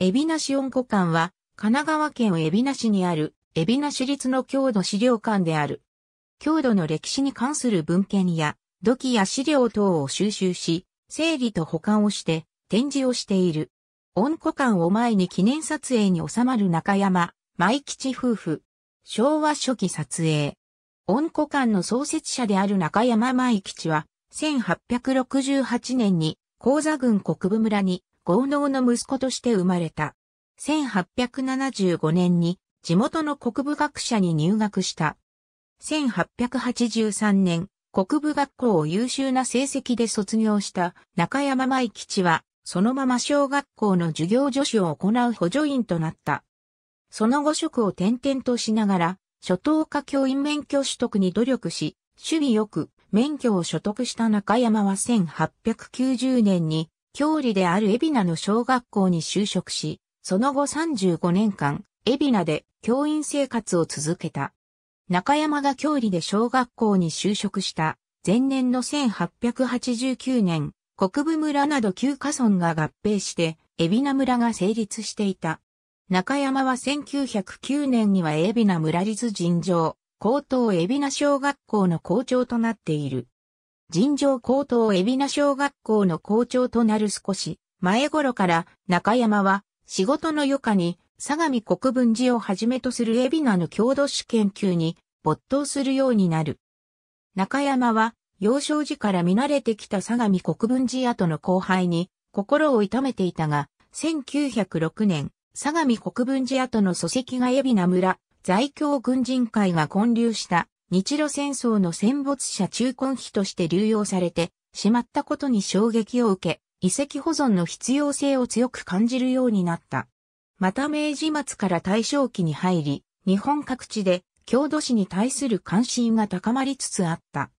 海老名市温古館は、神奈川県海老名市にある、海老名市立の郷土資料館である。郷土の歴史に関する文献や、土器や資料等を収集し、整理と保管をして、展示をしている。温古館を前に記念撮影に収まる中山、舞吉夫婦。昭和初期撮影。温古館の創設者である中山舞吉は、1868年に、高座郡国分村に、豪農の息子として生まれた。1875年に地元の国部学者に入学した。1883年、国部学校を優秀な成績で卒業した中山舞吉は、そのまま小学校の授業助手を行う補助員となった。その後職を転々としながら、初等科教員免許取得に努力し、守備よく免許を所得した中山は1890年に郷理である海老名の小学校に就職し、その後35年間、海老名で教員生活を続けた。中山が郷理で小学校に就職した前年の1889年、国部村など旧家村が合併して、海老名村が成立していた。中山は1909年には海老名村立尋常、高等海老名小学校の校長となっている。尋常高等海老名小学校の校長となる少し前頃から中山は仕事の余暇に相模国分寺をはじめとする海老名の郷土史研究に没頭するようになる。中山は幼少時から見慣れてきた相模国分寺跡の後輩に心を痛めていたが、1906年、相模国分寺跡の祖籍が海老名村在京軍人会が建立した日露戦争の戦没者中根碑として流用されてしまったことに衝撃を受け、遺跡保存の必要性を強く感じるようになった。また明治末から大正期に入り、日本各地で郷土史に対する関心が高まりつつあった。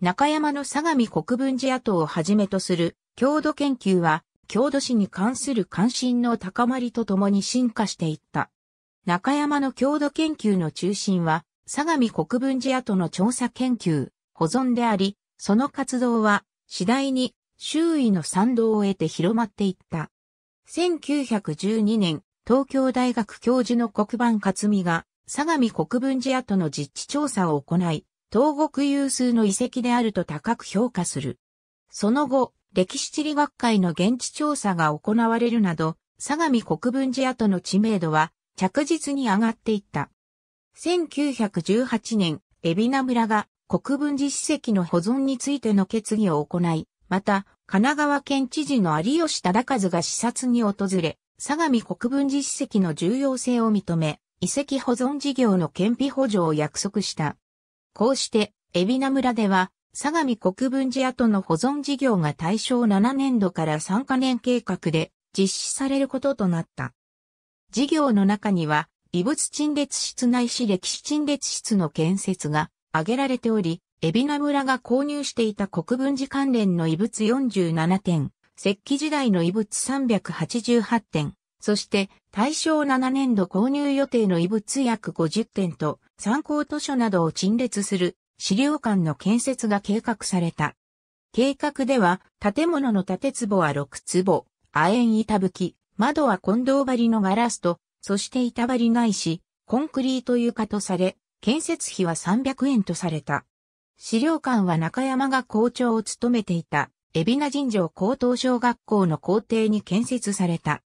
中山の相模国分寺跡をはじめとする郷土研究は、郷土史に関する関心の高まりとともに進化していった。中山の郷土研究の中心は、相模国分寺跡の調査研究、保存であり、その活動は次第に周囲の賛同を得て広まっていった。1912年、東京大学教授の黒板克美が、相模国分寺跡の実地調査を行い、東国有数の遺跡であると高く評価する。その後、歴史地理学会の現地調査が行われるなど、相模国分寺跡の知名度は着実に上がっていった。1918年、海老名村が国分寺史跡の保存についての決議を行い、また、神奈川県知事の有吉忠和が視察に訪れ、相模国分寺史跡の重要性を認め、遺跡保存事業の検費補助を約束した。こうして、海老名村では、相模国分寺跡の保存事業が大正7年度から3カ年計画で実施されることとなった。事業の中には、異物陳列室内いし歴史陳列室の建設が挙げられており、海老名村が購入していた国分寺関連の遺物47点、石器時代の遺物388点、そして大正7年度購入予定の遺物約50点と参考図書などを陳列する資料館の建設が計画された。計画では建物の建坪は6坪、亜鉛板吹き、窓は近藤張りのガラスとそして板張りないし、コンクリート床とされ、建設費は300円とされた。資料館は中山が校長を務めていた、海老名神城高等小学校の校庭に建設された。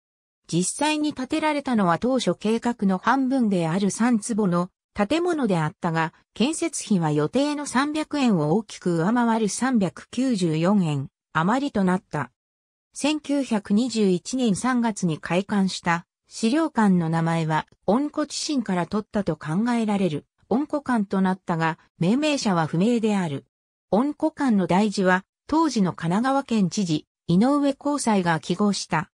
実際に建てられたのは当初計画の半分である3坪の建物であったが、建設費は予定の300円を大きく上回る394円余りとなった。1921年3月に開館した資料館の名前は、温故知新から取ったと考えられる、温故館となったが、命名者は不明である。温故館の大事は、当時の神奈川県知事、井上交際が記号した。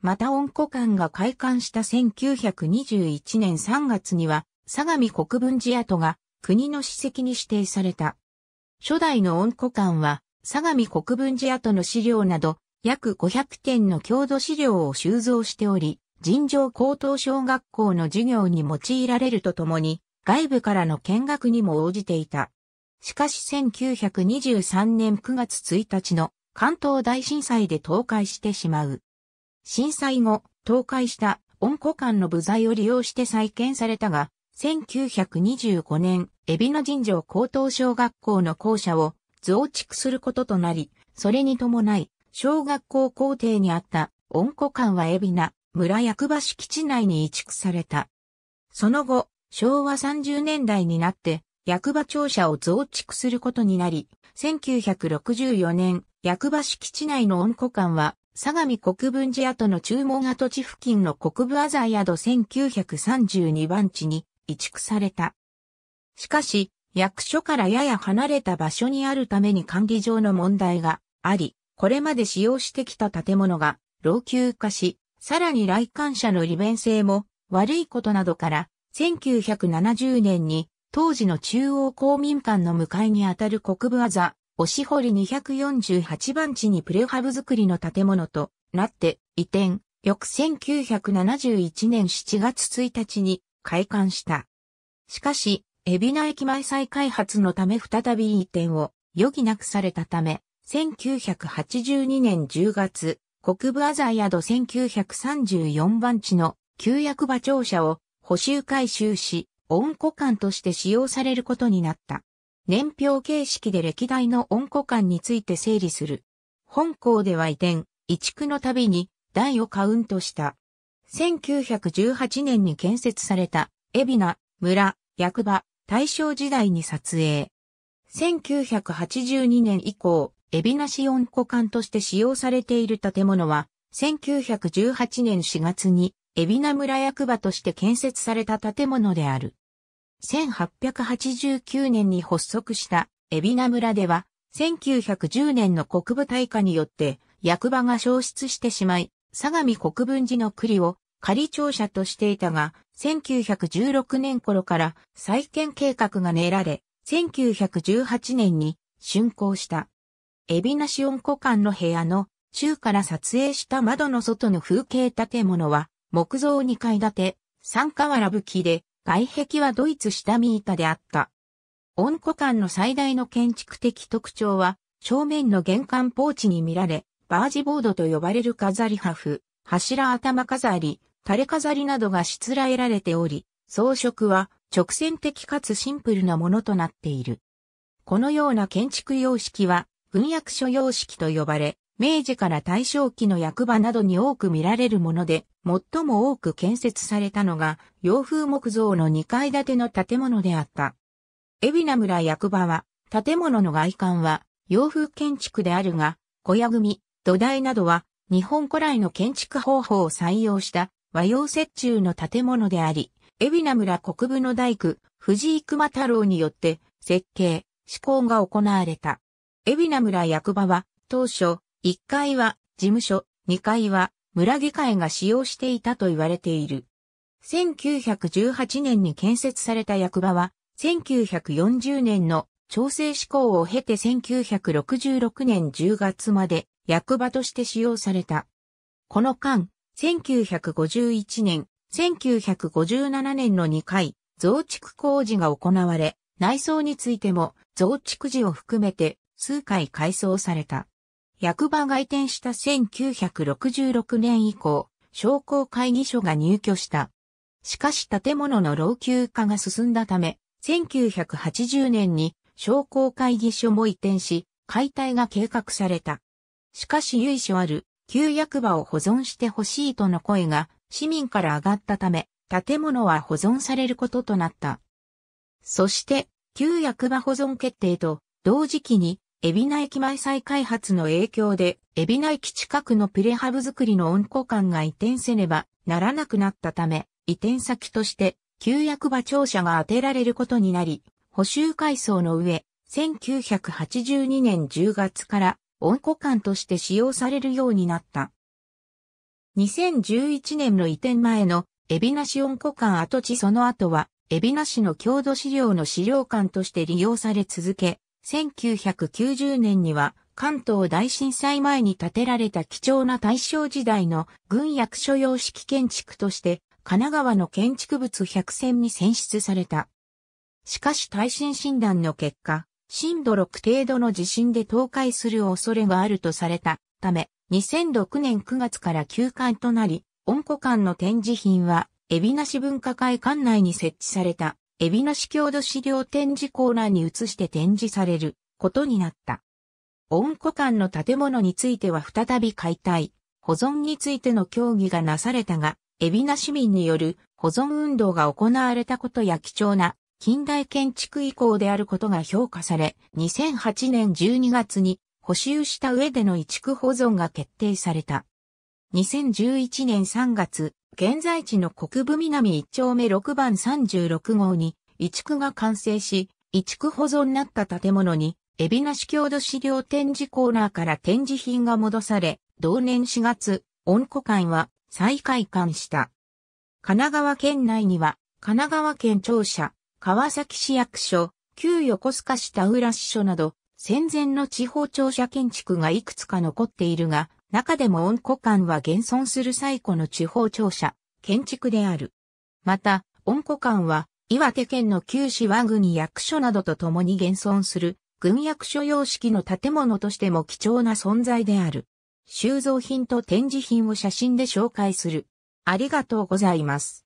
また温故館が開館した1921年3月には、相模国分寺跡が国の史跡に指定された。初代の温故館は、相模国分寺跡の資料など、約500点の郷土資料を収蔵しており、尋常高等小学校の授業に用いられるとともに、外部からの見学にも応じていた。しかし1923年9月1日の関東大震災で倒壊してしまう。震災後、倒壊した温庫館の部材を利用して再建されたが、1925年、エビの尋常高等小学校の校舎を増築することとなり、それに伴い、小学校校庭にあった温庫館はエビな村役場敷地内に移築された。その後、昭和30年代になって、役場庁舎を増築することになり、1964年、役場敷地内の温庫館は、相模国分寺跡の注文跡地付近の国分字宿1932番地に移築された。しかし、役所からやや離れた場所にあるために管理上の問題があり、これまで使用してきた建物が老朽化し、さらに来館者の利便性も悪いことなどから、1970年に当時の中央公民館の向かいにあたる国部あざ、押堀248番地にプレハブ作りの建物となって移転、翌1971年7月1日に開館した。しかし、海老名駅前再開発のため再び移転を余儀なくされたため、1982年10月、国部アザイアド1934番地の旧役場庁舎を補修改修し、温庫館として使用されることになった。年表形式で歴代の温庫館について整理する。本校では移転、移築のたびに台をカウントした。1918年に建設された、海老名、村、役場、大正時代に撮影。1982年以降、海老名市温湖館として使用されている建物は、1918年4月に、海老名村役場として建設された建物である。1889年に発足した海老名村では、1910年の国部大化によって役場が消失してしまい、相模国分寺の栗を仮庁舎としていたが、1916年頃から再建計画が練られ、1918年に竣工した。海老名市ン湖館の部屋の中から撮影した窓の外の風景建物は木造2階建て、三河原武器で外壁はドイツ下見板であった。ン湖館の最大の建築的特徴は正面の玄関ポーチに見られ、バージボードと呼ばれる飾り破風、柱頭飾り、垂れ飾りなどがしつらえられており、装飾は直線的かつシンプルなものとなっている。このような建築様式は文役所様式と呼ばれ、明治から大正期の役場などに多く見られるもので、最も多く建設されたのが、洋風木造の2階建ての建物であった。海老名村役場は、建物の外観は、洋風建築であるが、小屋組、土台などは、日本古来の建築方法を採用した和洋折衷の建物であり、海老名村国部の大工、藤井熊太郎によって設計、施工が行われた。海老名村役場は、当初、1階は事務所、2階は村議会が使用していたと言われている。1918年に建設された役場は、1940年の調整施行を経て1966年10月まで役場として使用された。この間、1951年、1957年の2回、増築工事が行われ、内装についても増築時を含めて数回改装された。役場が移転した1966年以降、商工会議所が入居した。しかし建物の老朽化が進んだため、1980年に商工会議所も移転し、解体が計画された。しかし由緒ある旧役場を保存してほしいとの声が市民から上がったため、建物は保存されることとなった。そして、旧役場保存決定と同時期に海老名駅前再開発の影響で、海老名駅近くのプレハブ作りの温庫館が移転せねばならなくなったため、移転先として、旧役場庁舎が当てられることになり、補修改装の上、1982年10月から温庫館として使用されるようになった。2011年の移転前の海老名市温庫館跡地その後は、海老名市の郷土資料の資料館として利用され続け、1990年には関東大震災前に建てられた貴重な大正時代の軍役所様式建築として神奈川の建築物100選に選出された。しかし耐震診断の結果、震度6程度の地震で倒壊する恐れがあるとされたため、2006年9月から休館となり、温故館の展示品は、海老名市文化会館内に設置された。海老名市郷土資料展示コーナーに移して展示されることになった。温古館の建物については再び解体、保存についての協議がなされたが、海老名市民による保存運動が行われたことや貴重な近代建築遺構であることが評価され、2008年12月に補修した上での移築保存が決定された。2011年3月、現在地の国部南1丁目6番36号に、移築が完成し、移築保存になった建物に、海老名市郷土資料展示コーナーから展示品が戻され、同年4月、温故館は再開館した。神奈川県内には、神奈川県庁舎、川崎市役所、旧横須賀市田浦支所など、戦前の地方庁舎建築がいくつか残っているが、中でも温古館は現存する最古の地方庁舎、建築である。また、温古館は、岩手県の旧市和国役所などと共に現存する、軍役所様式の建物としても貴重な存在である。収蔵品と展示品を写真で紹介する。ありがとうございます。